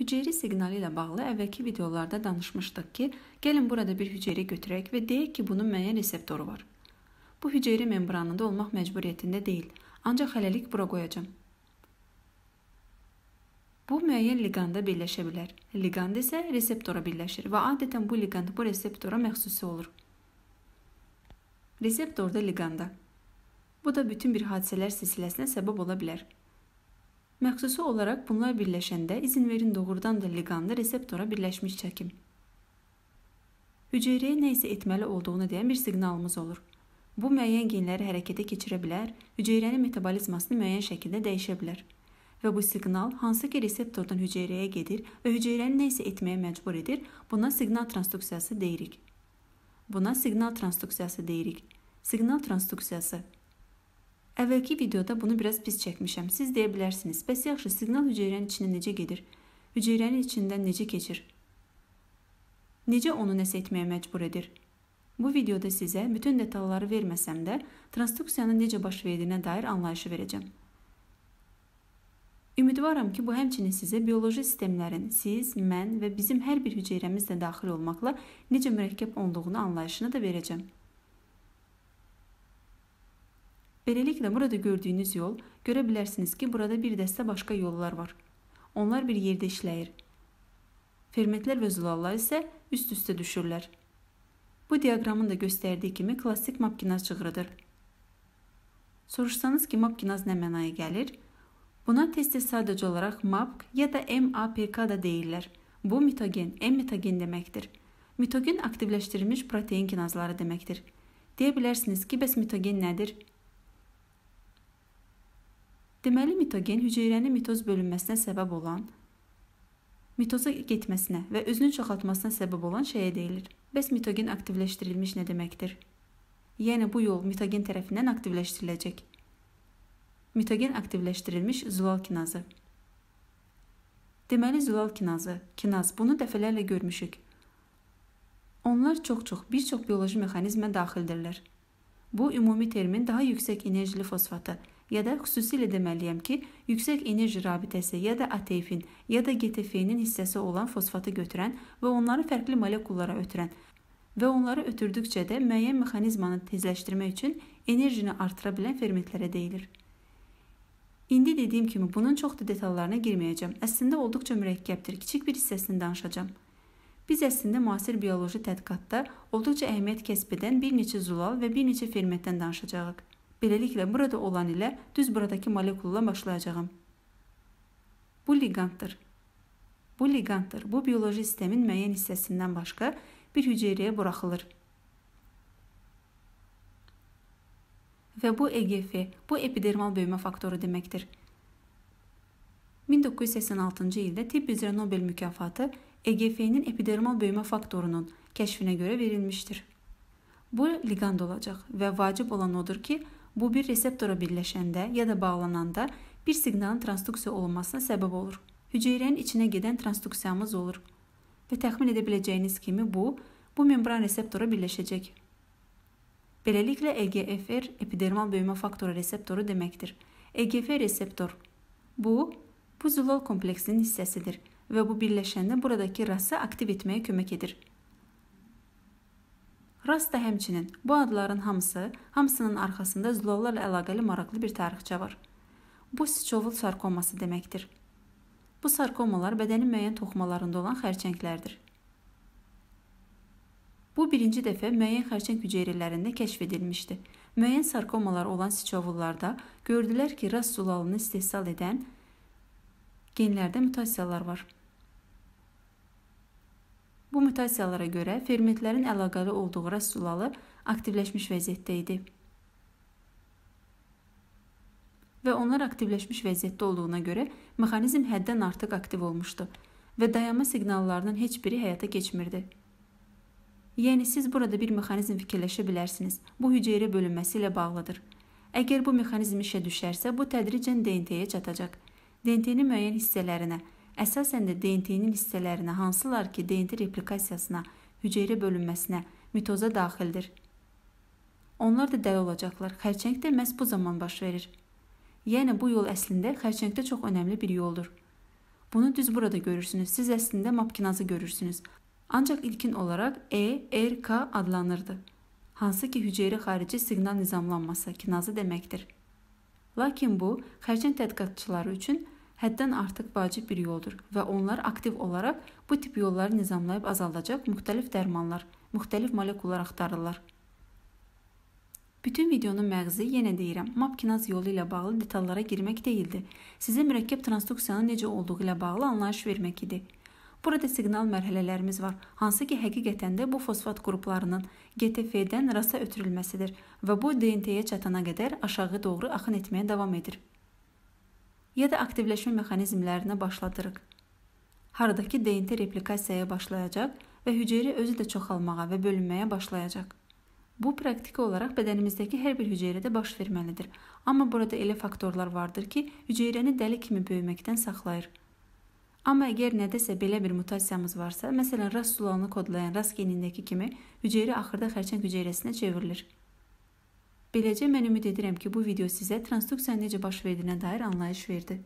Hüceyri siqnalı ilə bağlı əvvəlki videolarda danışmışdıq ki, gəlin burada bir hüceyri götürək və deyək ki, bunun müəyyən reseptoru var. Bu hüceyri membranında olmaq məcburiyyətində deyil, ancaq hələlik bura qoyacam. Bu müəyyən liqanda birləşə bilər. Liqand isə reseptora birləşir və adətən bu liqand bu reseptora məxsusi olur. Reseptorda liqanda. Bu da bütün bir hadisələr silsiləsinə səbəb ola bilər. Məxsusi olaraq bunlar birləşəndə izin verin doğrudan da liqanda reseptora birləşmiş çəkim. Hüceyrəyə nə isə etməli olduğunu deyən bir siqnalımız olur. Bu müəyyən genləri hərəkətə keçirə bilər, hüceyrənin metabolizmasını müəyyən şəkildə dəyişə bilər. Və bu siqnal hansı ki reseptordan hüceyrəyə gedir və hüceyrəni nə isə etməyə məcbur edir, buna siqnal transduksiyası deyirik. Buna siqnal transduksiyası deyirik. Siqnal transduksiyası Əvvəlki videoda bunu biraz pis çəkmişəm. Siz deyə bilərsiniz, bəs yaxşı, siqnal hüceyrənin içinə necə gedir? Hüceyrənin içindən necə keçir? Necə onu nəsə etməyə məcbur edir? Bu videoda sizə bütün detalları verməsəm də, transduksiyanın necə baş verdiyinə dair anlayışı verəcəm. Ümidvaram ki, bu həmçinin sizə bioloji sistemlərin siz, mən və bizim hər bir hüceyrəmiz də daxil olmaqla necə mürəkkəb olduğunu anlayışını da verəcəm. Beləliklə burada gördüyünüz yol, görə bilərsiniz ki, burada bir dəstə başqa yollar var. Onlar bir yerdə işləyir. Fermentlər və zulallar isə üst-üstə düşürlər. Bu diaqramın da göstərdiyi kimi klassik mapkinaz cığırıdır. Soruşsanız ki, mapkinaz nə mənaya gəlir? Buna tez-tez sadəcə olaraq MAPK ya da MAPK da deyirlər. Bu mitogen, M mitogen deməkdir. Mitogen aktivləşdirilmiş protein kinazları deməkdir. Deyə bilərsiniz ki, bəs mitogen nədir? Deməli, mitogen hüceyrənin mitoz bölünməsinə səbəb olan, mitoza getməsinə və özünü çoxaltmasına səbəb olan şeyə deyilir. Bəs mitogen aktivləşdirilmiş nə deməkdir? Yəni bu yol mitogen tərəfindən aktivləşdiriləcək. Mitogen aktivləşdirilmiş zual kinazı. Deməli, zual kinazı, kinaz bunu dəfələrlə görmüşük. Onlar çox-çox bir çox bioloji mexanizmə daxildirlər. Bu ümumi termin daha yüksək enerjili fosfatı ya da xüsusilə deməliyəm ki, yüksək enerji rabitəsi ya da ATF-in ya da GTF-nin hissəsi olan fosfatı götürən və onları fərqli molekullara ötürən və onları ötürdükcə də müəyyən mexanizmanı tezləşdirmək üçün enerjini artıra bilən fermentlərə deyilir. İndi dediyim kimi bunun çox da detallarına girməyəcəm. Əslində olduqca mürəkkəbdir. Kiçik bir hissəsini danışacağam. Biz əslində müasir bioloji tədqiqatda olduqca əhəmiyyət kəsb edən bir neçə zulal və bir neçə fermentdən danışacağıq. Beləliklə, burada olan ilə düz buradakı molekulla başlayacağam. Bu liqanddır. Bu liqanddır. Bu bioloji sistemin müəyyən hissəsindən başqa bir hüceyrəyə buraxılır. Və bu EGF, bu epidermal böyümə faktoru deməkdir. 1986-cı ildə tibb üzrə Nobel mükafatı EGF-nin epidermal böyümə faktorunun kəşfinə görə verilmişdir. Bu liqand olacaq və vacib olan odur ki, Bu bir reseptora birləşəndə ya da bağlananda bir siqnalın transduksiya olunmasına səbəb olur. Hüceyrənin içinə gedən transduksiyamız olur. Və təxmin edə biləcəyiniz kimi bu, bu membran reseptora birləşəcək. Beləliklə EGFR epidermal böyümə faktoru reseptoru deməkdir. EGFR reseptor bu bu zülol kompleksinin hissəsidir və bu birləşəndə buradakı rası aktiv etməyə kömək edir. Rasta həmçinin bu adların hamısı, hamısının arxasında zülallarla əlaqəli maraqlı bir tarixçə var. Bu siçovul sarkoması deməkdir. Bu sarkomalar bədənin müəyyən toxumalarında olan xərçənglərdir. Bu birinci dəfə müəyyən xərçəng hüceyrələrində kəşf edilmişdi. Müəyyən sarkomalar olan siçovullarda gördülər ki, ras zülalını istehsal edən genlərdə mutasiyalar var. Bu mutasiyalara görə fermentlərin əlaqəli olduğu rəsulalı aktivləşmiş vəziyyətdə idi. Və onlar aktivləşmiş vəziyyətdə olduğuna görə mexanizm həddən artıq aktiv olmuşdu və dayanma siqnallarının heç biri həyata keçmirdi. Yəni siz burada bir mexanizm fikirləşə bilərsiniz. Bu hüceyrə bölünməsi ilə bağlıdır. Əgər bu mexanizm işə düşərsə, bu tədricən DNT-yə çatacaq. DNT-nin müəyyən hissələrinə, Əsasən də DNT-nin hissələrinə hansılar ki, DNT replikasiyasına, hüceyrə bölünməsinə, mitoza daxildir. Onlar da dəli olacaqlar. Xərçəng də məhz bu zaman baş verir. Yəni bu yol əslində xərçəngdə çox önəmli bir yoldur. Bunu düz burada görürsünüz. Siz əslində mapkinazı görürsünüz. Ancaq ilkin olaraq ERK adlanırdı. Hansı ki hüceyrə xarici siqnal nizamlanması kinazı deməkdir. Lakin bu xərçəng tədqiqatçıları üçün həddən artıq vacib bir yoldur və onlar aktiv olaraq bu tip yolları nizamlayıb azaldacaq müxtəlif dərmanlar, müxtəlif molekullar axtarırlar. Bütün videonun məğzi yenə deyirəm, map kinaz yolu ilə bağlı detallara girmək deyildi. Sizə mürəkkəb transduksiyanın necə olduğu ilə bağlı anlayış vermək idi. Burada siqnal mərhələlərimiz var, hansı ki, həqiqətən də bu fosfat qruplarının GTF-dən rasa ötürülməsidir və bu DNT-yə çatana qədər aşağı doğru axın etməyə davam edir ya da aktivləşmə mexanizmlərinə başladırıq. Haradakı DNT replikasiyaya başlayacaq və hüceyrə özü də çoxalmağa və bölünməyə başlayacaq. Bu praktiki olaraq bədənimizdəki hər bir hüceyrədə baş verməlidir. Amma burada elə faktorlar vardır ki, hüceyrəni dəli kimi böyüməkdən saxlayır. Amma əgər nədəsə belə bir mutasiyamız varsa, məsələn, RAS sulanı kodlayan RAS genindəki kimi hüceyrə axırda xərçəng hüceyrəsinə çevrilir. Beləcə mən ümid edirəm ki, bu video sizə transduksiyanın necə baş verdiyinə dair anlayış verdi.